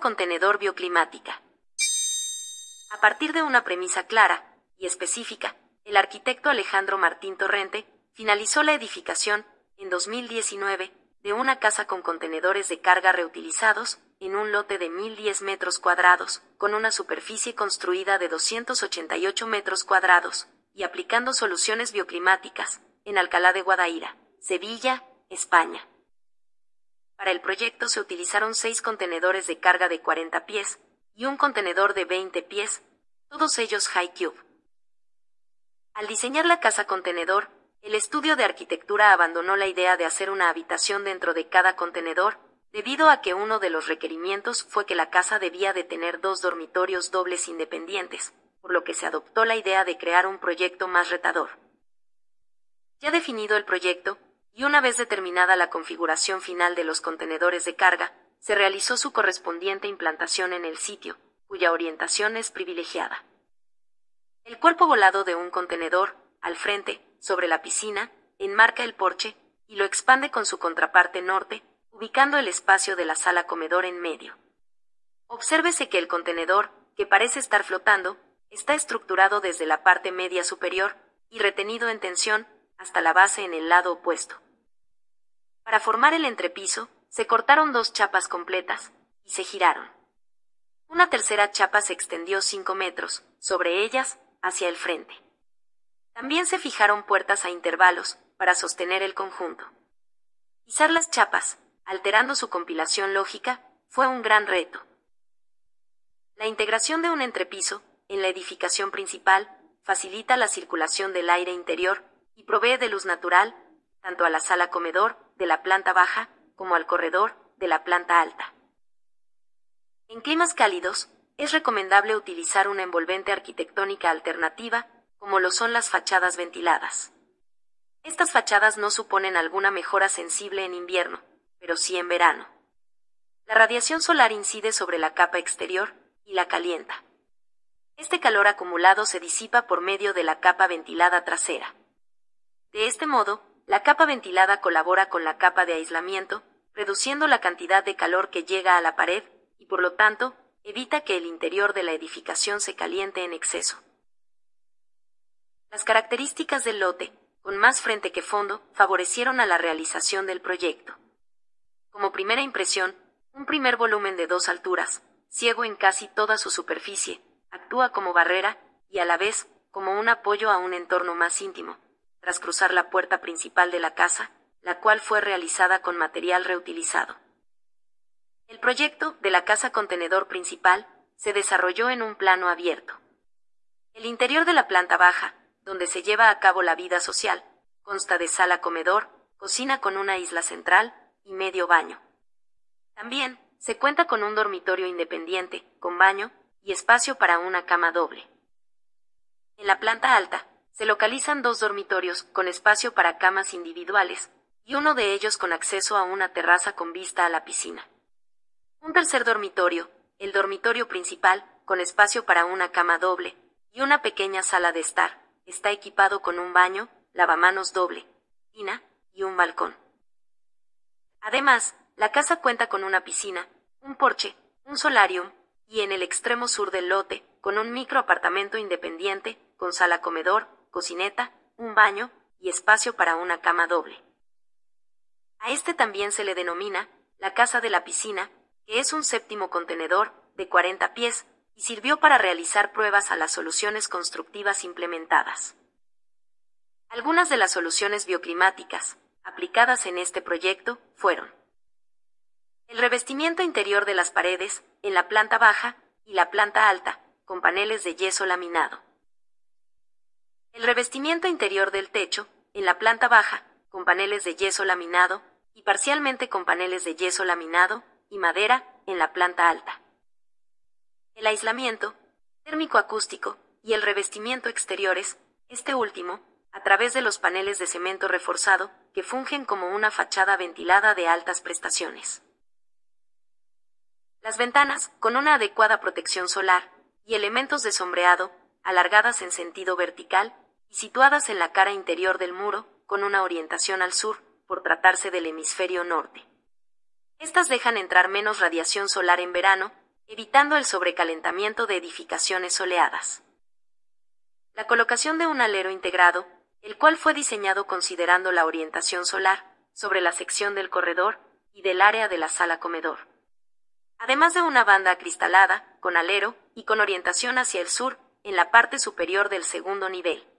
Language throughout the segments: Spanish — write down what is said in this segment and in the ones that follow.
contenedor bioclimática. A partir de una premisa clara y específica, el arquitecto Alejandro Martín Torrente finalizó la edificación, en 2019, de una casa con contenedores de carga reutilizados, en un lote de 1.010 metros cuadrados, con una superficie construida de 288 metros cuadrados, y aplicando soluciones bioclimáticas, en Alcalá de Guadaira, Sevilla, España. Para el proyecto se utilizaron seis contenedores de carga de 40 pies y un contenedor de 20 pies, todos ellos High Cube. Al diseñar la casa contenedor, el estudio de arquitectura abandonó la idea de hacer una habitación dentro de cada contenedor, debido a que uno de los requerimientos fue que la casa debía de tener dos dormitorios dobles independientes, por lo que se adoptó la idea de crear un proyecto más retador. Ya definido el proyecto, y una vez determinada la configuración final de los contenedores de carga, se realizó su correspondiente implantación en el sitio, cuya orientación es privilegiada. El cuerpo volado de un contenedor, al frente, sobre la piscina, enmarca el porche, y lo expande con su contraparte norte, ubicando el espacio de la sala comedor en medio. Obsérvese que el contenedor, que parece estar flotando, está estructurado desde la parte media superior, y retenido en tensión, hasta la base en el lado opuesto. Para formar el entrepiso, se cortaron dos chapas completas, y se giraron. Una tercera chapa se extendió 5 metros, sobre ellas, hacia el frente. También se fijaron puertas a intervalos, para sostener el conjunto. Izar las chapas, alterando su compilación lógica, fue un gran reto. La integración de un entrepiso, en la edificación principal, facilita la circulación del aire interior, y provee de luz natural, tanto a la sala comedor, de la planta baja, como al corredor, de la planta alta. En climas cálidos, es recomendable utilizar una envolvente arquitectónica alternativa, como lo son las fachadas ventiladas. Estas fachadas no suponen alguna mejora sensible en invierno, pero sí en verano. La radiación solar incide sobre la capa exterior y la calienta. Este calor acumulado se disipa por medio de la capa ventilada trasera. De este modo, la capa ventilada colabora con la capa de aislamiento, reduciendo la cantidad de calor que llega a la pared, y por lo tanto, evita que el interior de la edificación se caliente en exceso. Las características del lote, con más frente que fondo, favorecieron a la realización del proyecto. Como primera impresión, un primer volumen de dos alturas, ciego en casi toda su superficie, actúa como barrera y a la vez como un apoyo a un entorno más íntimo, tras cruzar la puerta principal de la casa, la cual fue realizada con material reutilizado. El proyecto de la casa contenedor principal se desarrolló en un plano abierto. El interior de la planta baja, donde se lleva a cabo la vida social, consta de sala comedor, cocina con una isla central y medio baño. También se cuenta con un dormitorio independiente, con baño y espacio para una cama doble. En la planta alta se localizan dos dormitorios, con espacio para camas individuales, y uno de ellos con acceso a una terraza con vista a la piscina. Un tercer dormitorio, el dormitorio principal, con espacio para una cama doble, y una pequeña sala de estar, está equipado con un baño, lavamanos doble, pina y un balcón. Además, la casa cuenta con una piscina, un porche, un solarium, y en el extremo sur del lote, con un microapartamento independiente, con sala comedor, cocineta, un baño y espacio para una cama doble. A este también se le denomina la casa de la piscina, que es un séptimo contenedor de 40 pies y sirvió para realizar pruebas a las soluciones constructivas implementadas. Algunas de las soluciones bioclimáticas aplicadas en este proyecto fueron el revestimiento interior de las paredes, en la planta baja y la planta alta, con paneles de yeso laminado. El revestimiento interior del techo, en la planta baja, con paneles de yeso laminado, y parcialmente con paneles de yeso laminado y madera, en la planta alta. El aislamiento, térmico acústico, y el revestimiento exteriores, este último, a través de los paneles de cemento reforzado, que fungen como una fachada ventilada de altas prestaciones. Las ventanas, con una adecuada protección solar, y elementos de sombreado, alargadas en sentido vertical, y situadas en la cara interior del muro, con una orientación al sur, por tratarse del hemisferio norte. Estas dejan entrar menos radiación solar en verano, evitando el sobrecalentamiento de edificaciones soleadas. La colocación de un alero integrado, el cual fue diseñado considerando la orientación solar, sobre la sección del corredor y del área de la sala comedor. Además de una banda acristalada, con alero, y con orientación hacia el sur, en la parte superior del segundo nivel.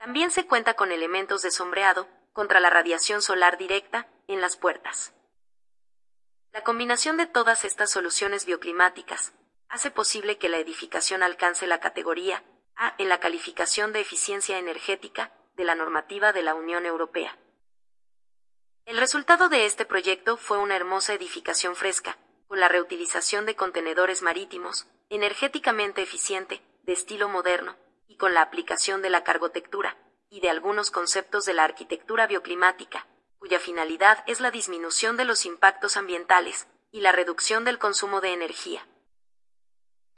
También se cuenta con elementos de sombreado, contra la radiación solar directa, en las puertas. La combinación de todas estas soluciones bioclimáticas hace posible que la edificación alcance la categoría A en la calificación de eficiencia energética de la normativa de la Unión Europea. El resultado de este proyecto fue una hermosa edificación fresca, con la reutilización de contenedores marítimos, energéticamente eficiente, de estilo moderno, y con la aplicación de la cargotectura, y de algunos conceptos de la arquitectura bioclimática, cuya finalidad es la disminución de los impactos ambientales y la reducción del consumo de energía.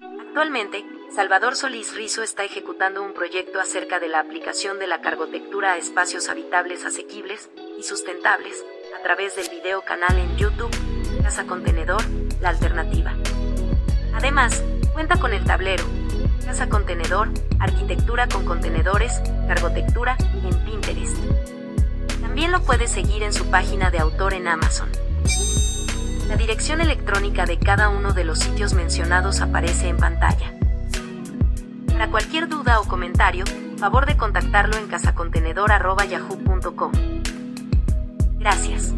Actualmente, Salvador Solís Rizo está ejecutando un proyecto acerca de la aplicación de la cargotectura a espacios habitables asequibles y sustentables, a través del video canal en YouTube, Casa Contenedor, La Alternativa. Además, cuenta con el tablero, Casa contenedor, arquitectura con contenedores, cargotectura, en Pinterest. También lo puedes seguir en su página de autor en Amazon. La dirección electrónica de cada uno de los sitios mencionados aparece en pantalla. Para cualquier duda o comentario, favor de contactarlo en casacontenedor.yahoo.com. Gracias.